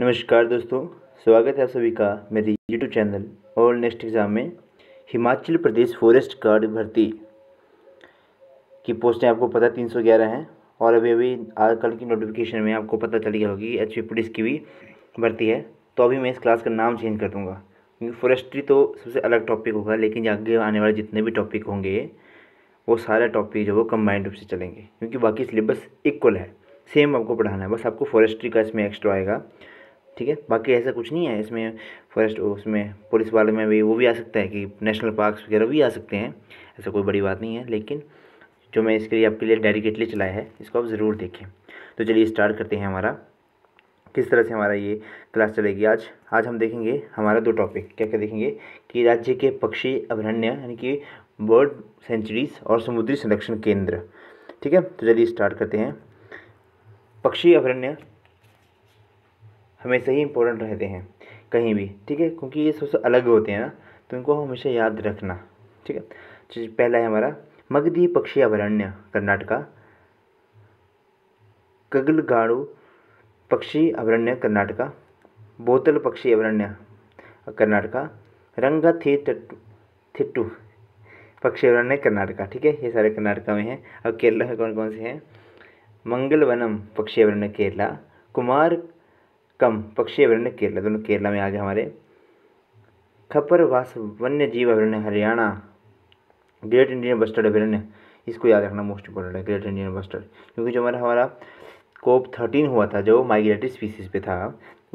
नमस्कार दोस्तों स्वागत है आप सभी का मेरे यूट्यूब चैनल और नेक्स्ट एग्ज़ाम में हिमाचल प्रदेश फॉरेस्ट गार्ड भर्ती की पोस्टें आपको पता तीन सौ ग्यारह हैं और अभी अभी आज कल की नोटिफिकेशन में आपको पता चल गया होगी एच पुलिस की भी भर्ती है तो अभी मैं इस क्लास का नाम चेंज कर दूँगा क्योंकि फॉरेस्ट्री तो सबसे अलग टॉपिक होगा लेकिन आगे आने वाले जितने भी टॉपिक होंगे वो सारे टॉपिक जो वो कम्बाइंड रूप से चलेंगे क्योंकि बाकी सिलेबस इक्वल है सेम आपको पढ़ाना है बस आपको फॉरेस्ट्री का इसमें एक्स्ट्रा आएगा ठीक है बाकी ऐसा कुछ नहीं है इसमें फॉरेस्ट उसमें पुलिस वाले में भी वो भी आ सकता है कि नेशनल पार्क्स वगैरह भी आ सकते हैं ऐसा कोई बड़ी बात नहीं है लेकिन जो मैं इसके लिए आपके लिए डेडिकेटली चलाया है इसको आप ज़रूर देखें तो चलिए स्टार्ट करते हैं हमारा किस तरह से हमारा ये क्लास चलेगी आज आज हम देखेंगे हमारा दो टॉपिक क्या क्या देखेंगे कि राज्य के पक्षी अभ्यारण्य यानी कि बर्ड सेंचुरीज और समुद्री संरक्षण केंद्र ठीक है तो चलिए स्टार्ट करते हैं पक्षी अभ्यारण्य हमेशा ही इम्पोर्टेंट रहते हैं कहीं भी ठीक है क्योंकि ये सबसे अलग होते हैं ना तो इनको हमेशा याद रखना ठीक है तो पहला है हमारा मगधी पक्षी अभ्यारण्य कर्नाटका कगलगाड़ू पक्षी अभ्यारण्य कर्नाटका बोतल पक्षी अभ्यारण्य कर्नाटका रंगा थिट थिट्टू पक्षी अभ्यारण्य कर्नाटका ठीक है ये सारे कर्नाटका में हैं और केरला में कौन कौन से हैं मंगलवनम पक्षी अभ्यारण्य केरला कुमार कम पक्षी अभ्यारण्य केरला दोनों केरला में आ गए हमारे खपरवास वन्य जीव अभ्यारण्य हरियाणा ग्रेट इंडियन बस्टर्ड अभ्यारण्य इसको याद रखना मोस्ट इंपॉर्टेंट है ग्रेट इंडियन बस्टर्ड क्योंकि जो हमारा हमारा कोप थर्टीन हुआ था जो माइग्रेटरी स्पीसीज पे था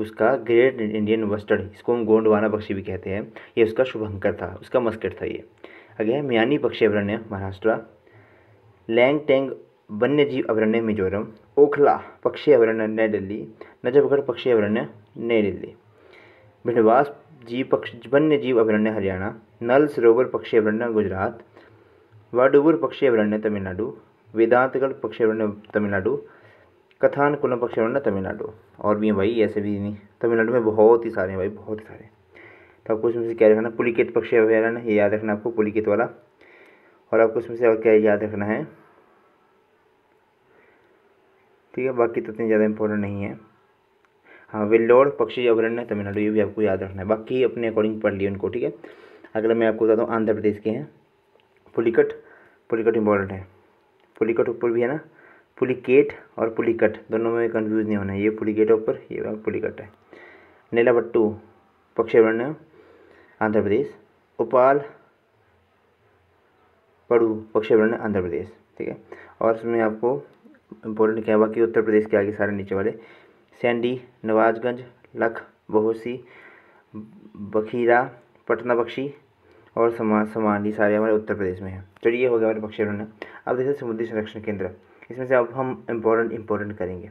उसका ग्रेट इंडियन बस्टर्ड इसको हम गोंडवाना पक्षी भी कहते हैं ये उसका शुभंकर था उसका मस्केट था ये अगे है मियानी पक्षी अभ्यारण्य महाराष्ट्र लैंग टैंग वन्य जीव मिजोरम ओखला पक्षी अभ्यारण्य नई दिल्ली नजफगढ़ पक्षी अभ्यारण्य नई दिल्ली भिंडवास जीव पक्ष वन्य जीव हरियाणा नल सरोवर पक्षी अभरण्य गुजरात वाडुवुर पक्षी अभरण्य तमिलनाडु वेदांतगढ़ पक्षी अभरण्य तमिलनाडु कथान कुलम पक्षी अभ्यारण्य तमिलनाडु और भी हैं भाई ऐसे भी नहीं तमिलनाडु में बहुत ही सारे हैं भाई बहुत ही सारे तो आपको उसमें से क्या रखना पुलिकेत पक्षी अभ्यारण्य ये याद रखना आपको पुलिकेत वाला और आपको उसमें से और क्या याद रखना है ठीक है बाकी तो इतनी ज़्यादा इंपॉर्टेंट नहीं है हाँ विल्लोर पक्षी अभ्यारण्य तमिलनाडु ये भी आपको याद रखना है बाकी अपने अकॉर्डिंग पढ़ लिया उनको ठीक है अगला मैं आपको बताता हूँ आंध्र प्रदेश के हैं पुलिकट पुलिकट इंपॉर्टेंट है पुलिकट ऊपर भी है ना पुलिकेट और पुलिकट दोनों में कन्फ्यूज नहीं होना है ये पुलिकेट ऊपर ये पुलिकट है नीलाबट्टू पक्षी अभ्यारण्य आंध्र प्रदेश उपाल पड़ू पक्षी अभ्यारण्य आंध्र प्रदेश ठीक है और इसमें आपको इंपॉर्टेंट क्या है बाकी उत्तर प्रदेश के आगे सारे नीचे वाले सैंडी नवाजगंज लख बहोसी बखीरा पटना बख्शी और समान समान ये सारे हमारे उत्तर प्रदेश में हैं चलिए हो गया हमारे पक्षी अब देखते हैं समुद्री संरक्षण केंद्र इसमें से अब हम इम्पोर्टेंट इम्पोर्टेंट करेंगे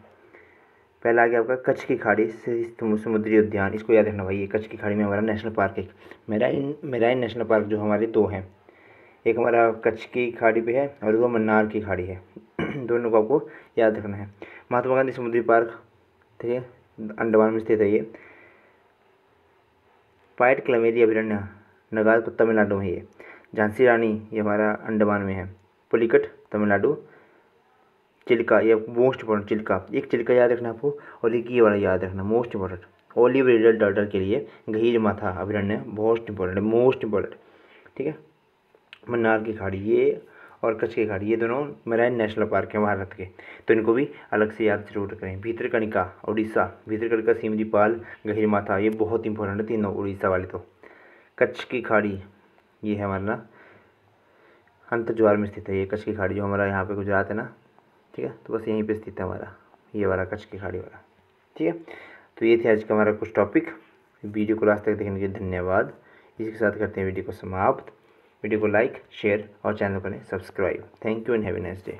पहला आ गया आपका कच्छ की खाड़ी समुद्री उद्यान इसको याद रखना भाई ये कच्छ की खाड़ी में हमारा नेशनल पार्क एक मेराइन मेराइन नेशनल पार्क जो हमारे दो हैं एक हमारा कच्छ की खाड़ी पे है और वो मन्नार की खाड़ी है दोनों को आपको याद रखना है महात्मा गांधी समुद्री पार्क ठीक है अंडमान में स्थित है ये पाइट क्लमेरी अभिरण्य नगार तमिलनाडु में ये झांसी रानी ये हमारा अंडमान में है पुलिकट तमिलनाडु चिल्का ये मोस्ट इंपॉर्टेंट चिल्का एक चिल्का याद रखना आपको और एक ये वाला याद रखना most important olive ridley turtle के लिए गहीर माथा अभिरण्य मोस्ट इंपॉर्टेंट मोस्ट इंपॉर्टेंट ठीक है मन्नार की खाड़ी ये और कच्छ के घाट ये दोनों मरीन नेशनल पार्क हैं भारत के तो इनको भी अलग से याद जरूर करें भीतरकनिका उड़ीसा भीतरकनिका सिमलीपाल गहिरमाथा ये बहुत इंपॉर्टेंट है तीनों उड़ीसा वाले तो कच्छ की खाड़ी ये है हमारा ना अंत ज्वार में स्थित है ये कच्छ की खाड़ी जो हमारा यहाँ पे गुजरात है ना ठीक है तो बस यहीं पे स्थित है हमारा ये वाला कच्छ की खाड़ी वाला ठीक है तो ये थे आज का हमारा कुछ टॉपिक वीडियो को लास्ट तक देखने के लिए धन्यवाद इसी के साथ करते हैं वीडियो को समाप्त वीडियो को लाइक शेयर और चैनल को subscribe thank you and have a nice day